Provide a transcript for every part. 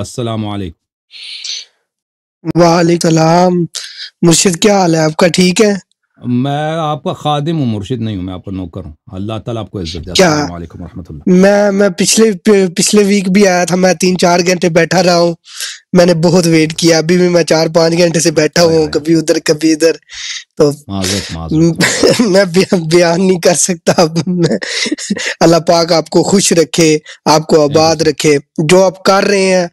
अस्सलाम वालेकुम वालेकुम मुर्शिद क्या हाल है आपका ठीक है मैं आपका खादिम हूँ मुर्शिद नहीं हूँ मैं आपका नौकर हूँ अल्लाह ताला आपको इज्जत दे मैं मैं पिछले पिछले वीक भी आया था मैं तीन चार घंटे बैठा रहा हूँ मैंने बहुत वेट किया अभी भी मैं चार पांच घंटे से बैठा हुआ हूँ कभी उधर कभी इधर तो माज़ुत, माज़ुत। मैं बयान नहीं कर सकता अल्लाह पाक आपको खुश रखे आपको आबाद रखे जो आप कर रहे हैं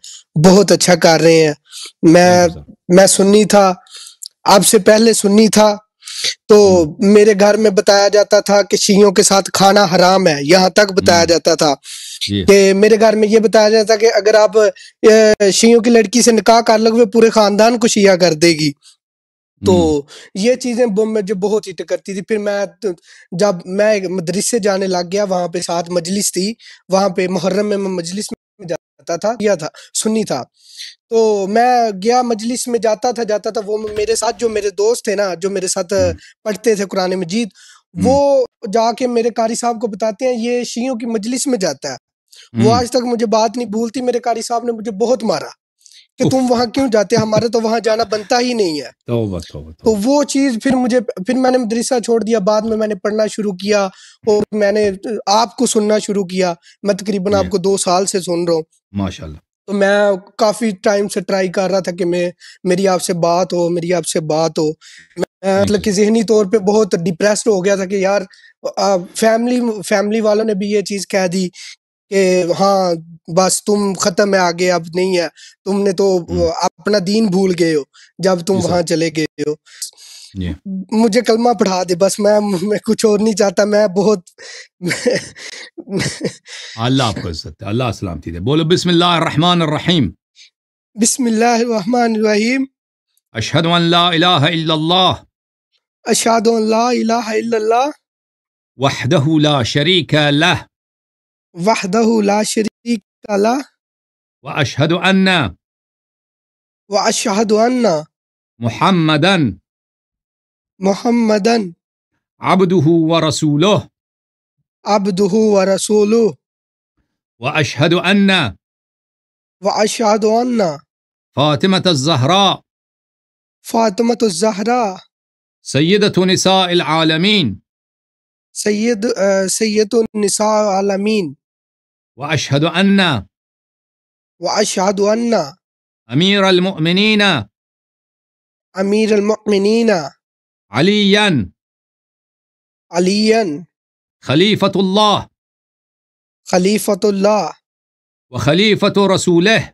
बहुत अच्छा कर रहे हैं मैं मैं सुन्नी था आपसे पहले सुन्नी था तो हम्म। मेरे घर में बताया जाता था कि शियों के साथ खाना हराम है यहाँ तक बताया हम्म। जाता था कि मेरे घर में ये बताया जाता था कि अगर आप शियों की लड़की से निकाह कर लगे पूरे खानदान को शिया कर देगी तो हम्म। ये चीजें मुझे बहुत हिट करती थी फिर मैं तो, जब मैं मदरसे जाने लग गया वहां पे साथ मजलिस थी वहां पे मुहर्रम में मजलिस में जाता था या था सुन्नी था तो मैं गया मजलिस में जाता था जाता था वो मेरे साथ जो मेरे दोस्त थे ना जो मेरे साथ पढ़ते थे कुरान मजीद वो जाके मेरे कारी साहब को बताते हैं ये शीयों की मजलिस में जाता है वो आज तक मुझे बात नहीं भूलती मेरे कारी साहब ने मुझे बहुत मारा कि तुम वहां क्यों जाते हमारा तो वहां जाना बनता ही नहीं है तो, तोबा, तो, तोबा। तो वो तो तो चीज फिर मुझे फिर मैंने मदरसा छोड़ दिया बाद में मैंने पढ़ना शुरू किया और मैंने आपको सुनना शुरू किया मैं तकरीबन आपको दो साल से सुन रहा हूँ माशाल्लाह तो मैं काफी टाइम से ट्राई कर रहा था कि मैं मेरी आपसे बात हो मेरी आपसे बात हो मतलब कि जहनी तौर पे बहुत डिप्रेस हो गया था कि यार फैमिली फैमिली वालों ने भी ये चीज़ कह दी कि हाँ बस तुम खत्म है आगे अब नहीं है तुमने तो हम्म। अपना दीन भूल गए हो जब तुम वहां चले गए हो मुझे कलमा पढ़ा दे बस मैं मैं कुछ और नहीं चाहता मैं बहुत अल्लाह आपको इज्जत अल्लाह सलामती दे बोलो बिस्मिल्लाह रहमान रहीम बिस्मिल्लाह रहमान रहीम अशहदु अन ला इलाहा इल्लल्लाह अशहदु अन ला इलाहा इल्लल्लाह वहदहू ला शरीका लह वहदहू ला शरीका شريك وأشهد أن وأشهد أن محمدا محمدا عبده ورسوله عبده ورسوله وأشهد أن وأشهد أن فاطمة الزهراء فاطمة الزهراء سيدة نساء العالمين سيد آه، سيدة نساء العالمين وأشهد أن وأشهد أن أمير المؤمنين أمير المؤمنين عليا عليا خليفة الله خليفة الله وخليفة رسوله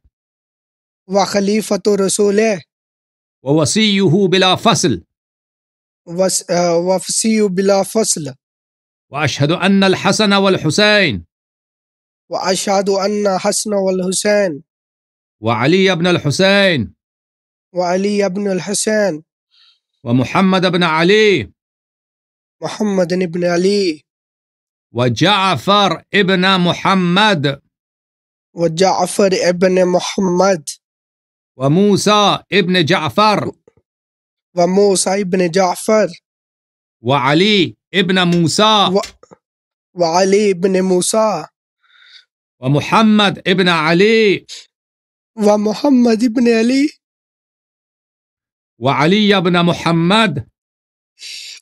وخليفة رسوله ووصيه بلا فصل آه، وصيه بلا فصل وأشهد أن الحسن والحسين وأشهد أن حسن والحسين وعلي بن الحسين وعلي بن الحسين ومحمد بن علي محمد بن علي وجعفر ابن محمد وجعفر ابن محمد وموسى ابن جعفر وموسى ابن جعفر وعلي ابن موسى و... وعلي ابن موسى ومحمد ابن علي ومحمد ابن علي وعلي بن محمد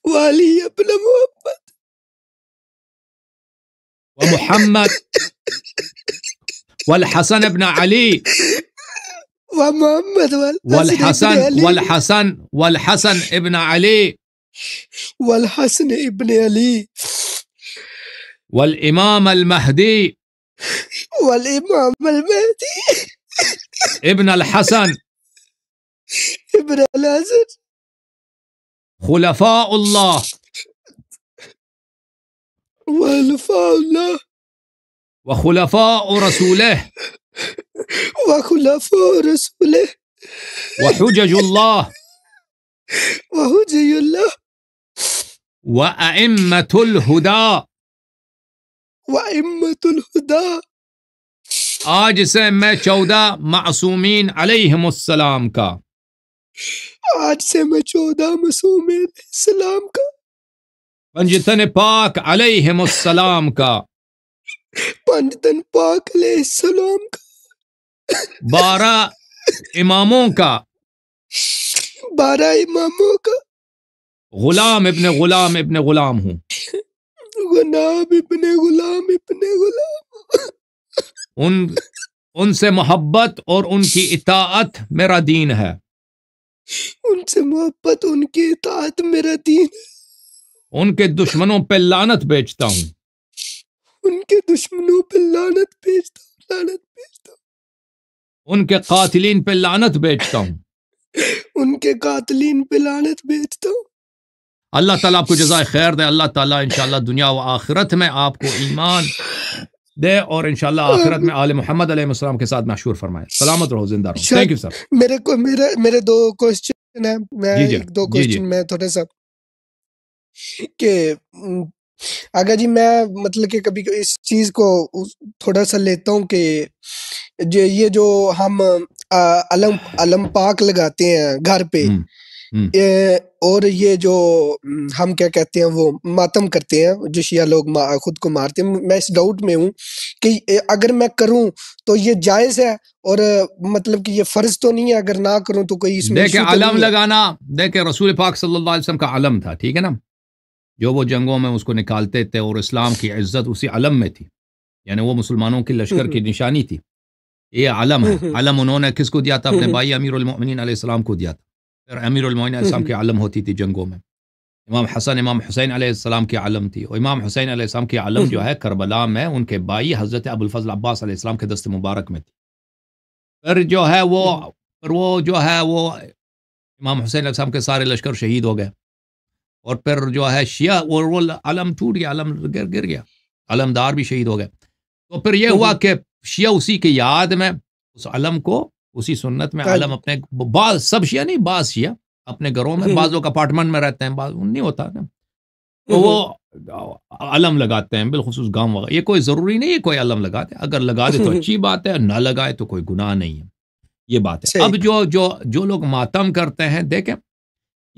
وعلي بن محمد ومحمد والحسن بن علي ومحمد والحسن والحسن والحسن ابن علي والحسن ابن علي والإمام المهدي والإمام المهدي ابن الحسن ابن الحسن خلفاء الله وخلفاء الله وخلفاء رسوله وخلفاء رسوله وحجج الله وحجج الله وأئمة الهدى وأئمة الهدى आज से मैं चौदह मासूमीन अलैहिमुस्सलाम का आज से मैं चौदह मासूमीन सलाम का पंजतन पाक अलैहिमुस्सलाम का पंजतन पाक अलैहिस्सलाम का बारह इमामों का बारह इमामों का गुलाम इब्ने गुलाम इब्ने गुलाम हूँ गुलाम इब्ने गुलाम इब्ने गुलाम उन उनसे मोहब्बत और उनकी इतात मेरा दीन है उनसे मोहब्बत उनकी इतात मेरा दीन है उनके दुश्मनों पे लानत बेचता हूँ उनके दुश्मनों पे लानत बेचता हूँ लानत बेचता हूँ उनके कातिलीन पे लानत बेचता हूँ उनके कातलीन पे लानत बेचता हूँ अल्लाह ताला आपको जजाय खैर दे अल्लाह ताला इंशाल्लाह दुनिया व आखिरत में आपको ईमान दे और इंशाल्लाह आखिरत में आले मोहम्मद अलैहिस्सलाम के साथ मशहूर फरमाए सलामत रहो जिंदा रहो थैंक यू सर मेरे को मेरे मेरे दो क्वेश्चन है मैं जी जी, दो क्वेश्चन मैं थोड़े सा कि आगा जी मैं मतलब कि कभी इस चीज को थोड़ा सा लेता हूँ कि ये जो हम अलम अलम पाक लगाते हैं घर पे हुँ. हम्म। हम्म। ये और ये जो हम्म, हम क्या कहते हैं वो मातम करते हैं जो शिया लोग खुद को मारते हैं मैं इस डाउट में हूँ कि अगर मैं करूँ तो ये जायज है और मतलब कि ये फर्ज तो नहीं है अगर ना करूँ तो कोई इसमें देखे अलम तो लगाना देखे रसूल पाक सल्लल्लाहु अलैहि वसल्लम का आलम था ठीक है ना जो वो जंगों में उसको निकालते थे और इस्लाम की इज्जत उसी अलम में थी यानी वो मुसलमानों के लश्कर हम्म, की निशानी थी ये आलम है आलम उन्होंने किसको दिया था अपने भाई अमीर को दिया था अमीरमिन इस्लाम हम्म, की हम्म। आलम होती थी जंगों में इमाम हसन इमाम हुसैन आसमाम की आलम थी और इमाम हुसैन आसमाम की आलम हम्म, जो है करबला में उनके भाई हज़रत अबुलफजल अब्बास के दस्त मुबारक में थी फिर जो है वो फिर वो जो है वो इमाम हुसैन आसमाम के सारे लश्कर शहीद हो गए और फिर जो है शिया और वो आलम टूट गया आलम गिर गिर गया आलमदार भी शहीद हो गए तो फिर यह हुआ कि शिया उसी की याद में उसम को उसी सुन्नत में आलम अपने बाज सब शिया नहीं बाज शिया अपने घरों में हम्म। बाज लोग अपार्टमेंट में रहते हैं बाज नहीं होता ना तो हम्म। वो अलम लगाते हैं बिलखसूस गांव वगैरह ये कोई ज़रूरी नहीं है कोई अलम लगा दे अगर लगा दे तो अच्छी बात है ना लगाए तो कोई गुनाह नहीं है ये बात है अब जो जो जो लोग मातम करते हैं देखें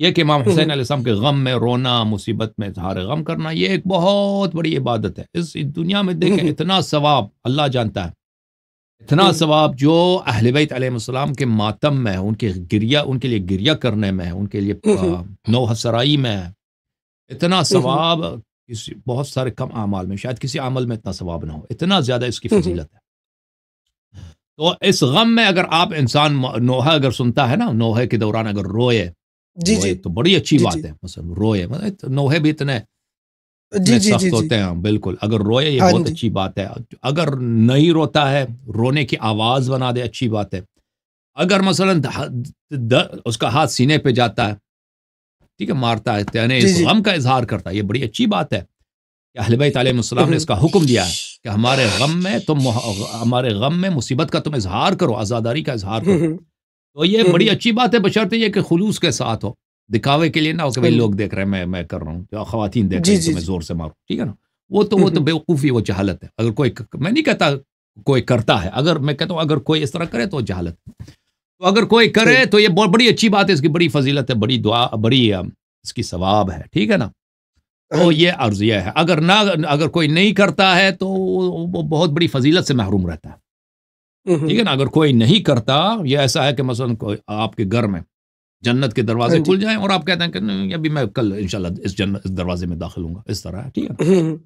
यह कि इमाम हुसैन आसम हम्म। के गम में रोना मुसीबत में इजहार गम करना ये एक बहुत बड़ी इबादत है इस दुनिया में देखें इतना सवाब अल्लाह जानता है इतना तो- सवाब जो अहलबैत बैत के मातम में है उनके गिरिया उनके लिए गिरिया करने में है उनके लिए नौहसराई में है इतना सवाब किसी बहुत सारे कम अमाल में शायद किसी अमल में इतना सवाब ना हो इतना ज़्यादा इसकी फजीलत है तो इस गम में अगर आप इंसान नोहा अगर सुनता है ना नोहे के दौरान अगर रोए जी जी तो बड़ी अच्छी बात है मतलब रोए मतलब नोहे भी इतने जी जी सख्त जी, होते हैं बिल्कुल अगर रोए ये हाँ बहुत अच्छी बात है अगर नहीं रोता है रोने की आवाज़ बना दे अच्छी बात है अगर मसलन हाँ, उसका हाथ सीने पे जाता है ठीक है मारता है यानी गम का इजहार करता है ये बड़ी अच्छी बात है कि अहलबैत आलम ने हम्म। इसका हुक्म दिया है कि हमारे गम में तुम हमारे गम में मुसीबत का तुम इजहार करो आज़ादारी का इजहार करो हम्म। तो ये बड़ी हम्म। अच्छी बात है बशर्ते ये कि खलूस के साथ हो दिखावे के लिए ना हो कि भाई लोग देख रहे हैं मैं मैं कर रहा हूँ खातन देख रही है तो मैं जोर से मारूँ ठीक है ना वो तो वो हम्म, तो हम्म। बेवकूफ़ी वो जहालत है अगर कोई मैं नहीं कहता कोई करता है अगर मैं कहता हूँ अगर कोई इस तरह करे तो जहालत तो अगर कोई करे तो ये बहुत बड़ी अच्छी बात है इसकी बड़ी फजीलत है बड़ी दुआ बड़ी इसकी सवाब है ठीक है ना तो हम्म। ये अर्जिया है अगर ना अगर कोई नहीं करता है तो वो बहुत बड़ी फजीलत से महरूम रहता है ठीक है ना अगर कोई नहीं करता ये ऐसा है कि मसलन कोई आपके घर में जन्नत के दरवाजे हाँ खुल जाए और आप कहते हैं कि अभी मैं कल इंशाल्लाह इस जन्नत इस दरवाजे में दाखिल हूँ इस तरह ठीक है आ, हम्म।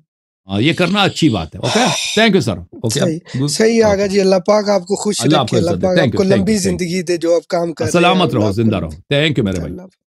हाँ, ये करना अच्छी बात है okay thank you sir okay सही, सही आगा जी अल्लाह पाक आपको खुश रखे अल्लाह पाक आपको लंबी जिंदगी दे जो आप काम कर सलामत रहो जिंदा रहो थैंक यू मेरे भाई